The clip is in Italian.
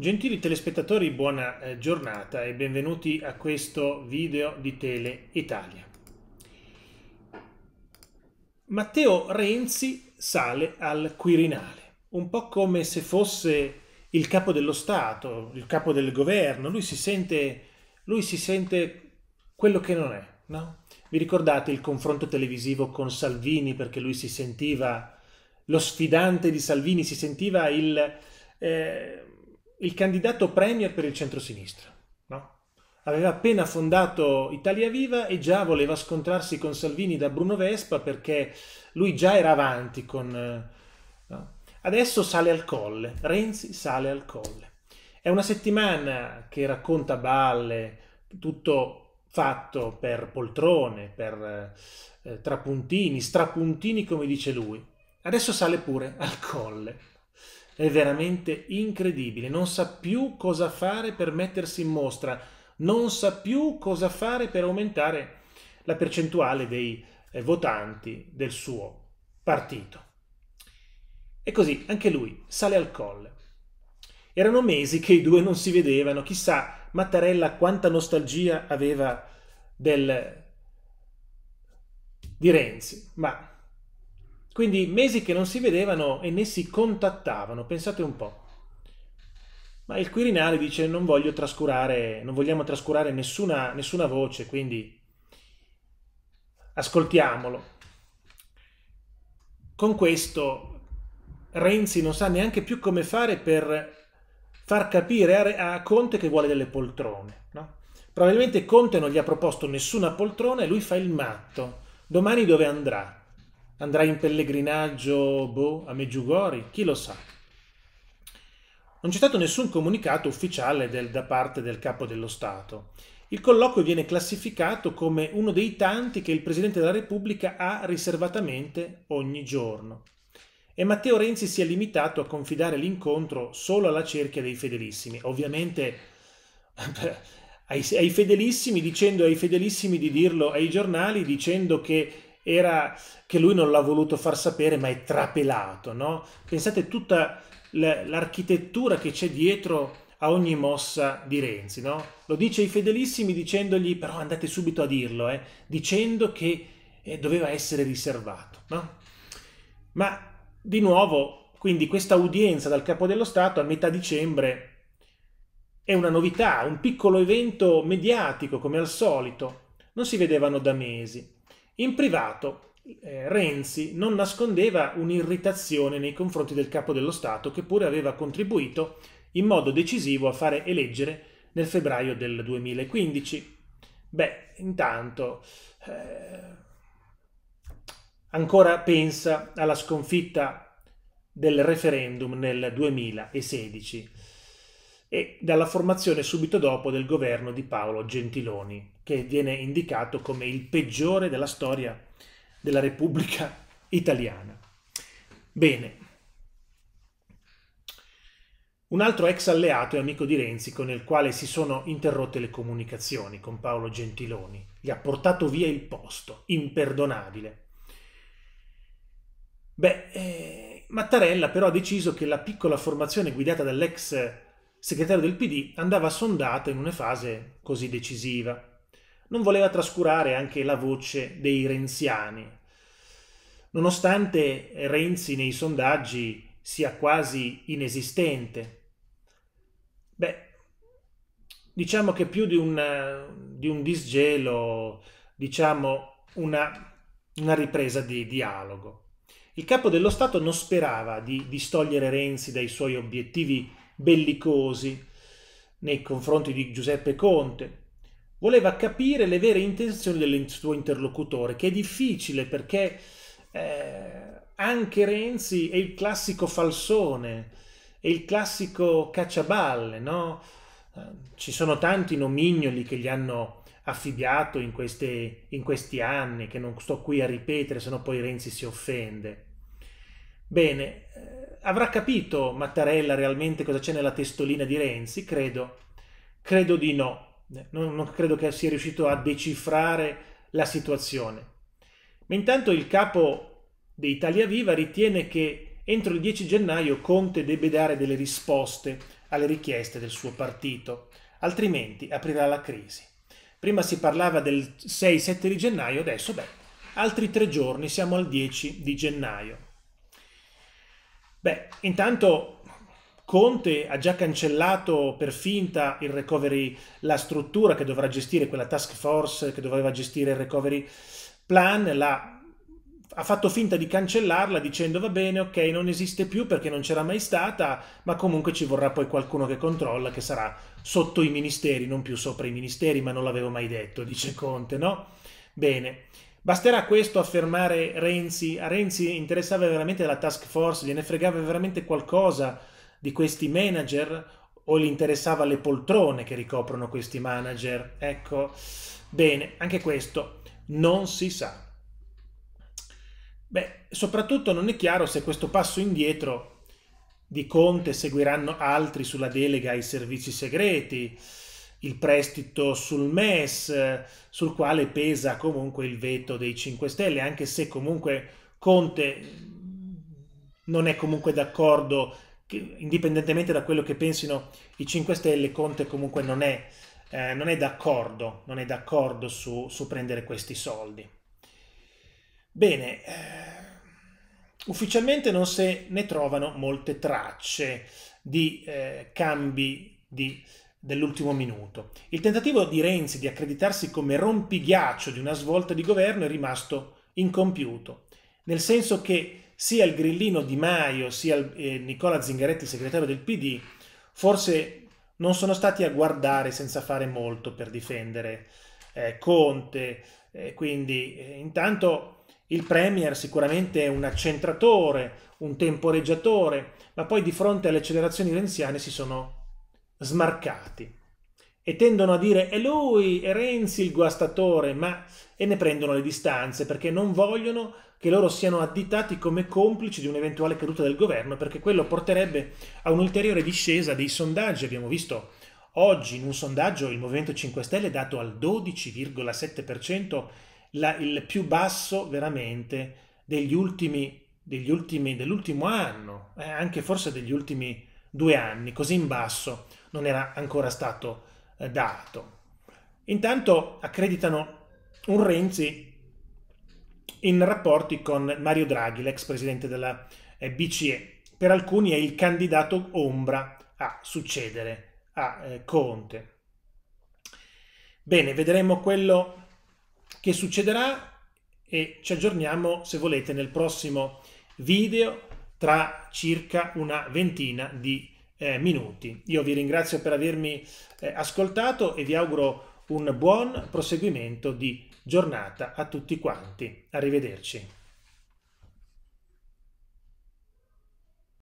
Gentili telespettatori, buona eh, giornata e benvenuti a questo video di Tele Italia. Matteo Renzi sale al Quirinale, un po' come se fosse il capo dello Stato, il capo del governo, lui si sente, lui si sente quello che non è, no? Vi ricordate il confronto televisivo con Salvini perché lui si sentiva lo sfidante di Salvini, si sentiva il... Eh, il candidato premier per il centrosinistra. No? Aveva appena fondato Italia Viva e già voleva scontrarsi con Salvini da Bruno Vespa perché lui già era avanti con... Eh, no? Adesso sale al colle, Renzi sale al colle. È una settimana che racconta balle, tutto fatto per poltrone, per eh, trapuntini, strapuntini come dice lui. Adesso sale pure al colle è veramente incredibile, non sa più cosa fare per mettersi in mostra, non sa più cosa fare per aumentare la percentuale dei eh, votanti del suo partito. E così anche lui sale al colle. Erano mesi che i due non si vedevano, chissà Mattarella quanta nostalgia aveva del... di Renzi, ma quindi mesi che non si vedevano e ne si contattavano, pensate un po'. Ma il Quirinale dice non voglio trascurare, non vogliamo trascurare nessuna, nessuna voce, quindi ascoltiamolo. Con questo Renzi non sa neanche più come fare per far capire a, Conte che vuole delle poltrone. No? Probabilmente Conte non gli ha proposto nessuna poltrona e lui fa il matto. Domani dove andrà? andrà in pellegrinaggio boh, a Meggiugori, chi lo sa. Non c'è stato nessun comunicato ufficiale del, da parte del capo dello Stato. Il colloquio viene classificato come uno dei tanti che il Presidente della Repubblica ha riservatamente ogni giorno. E Matteo Renzi si è limitato a confidare l'incontro solo alla cerchia dei fedelissimi. Ovviamente ai, fedelissimi dicendo ai fedelissimi di dirlo ai giornali dicendo che era che lui non l'ha voluto far sapere ma è trapelato, no? Pensate tutta l'architettura che c'è dietro a ogni mossa di Renzi, no? Lo dice ai fedelissimi dicendogli però andate subito a dirlo, eh, dicendo che eh, doveva essere riservato, no? Ma di nuovo, quindi questa udienza dal capo dello Stato a metà dicembre è una novità, un piccolo evento mediatico come al solito, non si vedevano da mesi. In privato eh, Renzi non nascondeva un'irritazione nei confronti del capo dello Stato che pure aveva contribuito in modo decisivo a fare eleggere nel febbraio del 2015. Beh, intanto eh, ancora pensa alla sconfitta del referendum nel 2016 e dalla formazione subito dopo del governo di Paolo Gentiloni, che viene indicato come il peggiore della storia della Repubblica italiana. Bene, un altro ex alleato e amico di Renzi con il quale si sono interrotte le comunicazioni con Paolo Gentiloni, gli ha portato via il posto, imperdonabile. Beh, eh, Mattarella però ha deciso che la piccola formazione guidata dall'ex segretario del PD, andava sondato in una fase così decisiva. Non voleva trascurare anche la voce dei renziani. Nonostante Renzi nei sondaggi sia quasi inesistente, beh, diciamo che più di un, di un disgelo, diciamo una, una ripresa di dialogo. Il capo dello Stato non sperava di distogliere Renzi dai suoi obiettivi bellicosi nei confronti di Giuseppe Conte. Voleva capire le vere intenzioni del suo interlocutore, che è difficile perché eh, anche Renzi è il classico falsone, è il classico cacciaballe, no? Eh, ci sono tanti nomignoli che gli hanno affibbiato in, queste, in questi anni, che non sto qui a ripetere, sennò poi Renzi si offende. Bene, eh, avrà capito Mattarella realmente cosa c'è nella testolina di Renzi? Credo, credo di no. Non, non credo che sia riuscito a decifrare la situazione. Ma intanto il capo di Italia Viva ritiene che entro il 10 gennaio Conte debba dare delle risposte alle richieste del suo partito, altrimenti aprirà la crisi. Prima si parlava del 6-7 di gennaio, adesso beh, altri tre giorni siamo al 10 di gennaio. Beh, intanto Conte ha già cancellato per finta il recovery, la struttura che dovrà gestire quella task force che doveva gestire il recovery plan, la, ha fatto finta di cancellarla dicendo va bene, ok, non esiste più perché non c'era mai stata, ma comunque ci vorrà poi qualcuno che controlla, che sarà sotto i ministeri, non più sopra i ministeri, ma non l'avevo mai detto, dice Conte, no? Bene, Basterà questo affermare Renzi? A Renzi interessava veramente la task force, gliene fregava veramente qualcosa di questi manager o gli interessava le poltrone che ricoprono questi manager? Ecco, bene, anche questo non si sa. Beh, soprattutto non è chiaro se questo passo indietro di Conte seguiranno altri sulla delega ai servizi segreti, il prestito sul MES, sul quale pesa comunque il veto dei 5 Stelle, anche se comunque Conte non è comunque d'accordo, indipendentemente da quello che pensino i 5 Stelle, Conte comunque non è, eh, è d'accordo, non è d'accordo su, su, prendere questi soldi. Bene, eh, ufficialmente non se ne trovano molte tracce di eh, cambi di dell'ultimo minuto. Il tentativo di Renzi di accreditarsi come rompighiaccio di una svolta di governo è rimasto incompiuto, nel senso che sia il grillino Di Maio sia il, eh, Nicola Zingaretti, segretario del PD, forse non sono stati a guardare senza fare molto per difendere eh, Conte. Eh, quindi eh, intanto il Premier sicuramente è un accentratore, un temporeggiatore, ma poi di fronte alle accelerazioni renziane si sono smarcati e tendono a dire è lui, è Renzi il guastatore, ma e ne prendono le distanze perché non vogliono che loro siano additati come complici di un'eventuale caduta del governo, perché quello porterebbe a un'ulteriore discesa dei sondaggi. Abbiamo visto oggi in un sondaggio il Movimento 5 Stelle è dato al 12,7%, la, il più basso veramente degli ultimi, degli ultimi, dell'ultimo anno, eh, anche forse degli ultimi due anni, così in basso non era ancora stato eh, dato. Intanto accreditano un Renzi in rapporti con Mario Draghi, l'ex presidente della eh, BCE. Per alcuni è il candidato ombra a succedere a eh, Conte. Bene, vedremo quello che succederà e ci aggiorniamo, se volete, nel prossimo video tra circa una ventina di eh, minuti. Io vi ringrazio per avermi eh, ascoltato e vi auguro un buon proseguimento di giornata a tutti quanti. Arrivederci.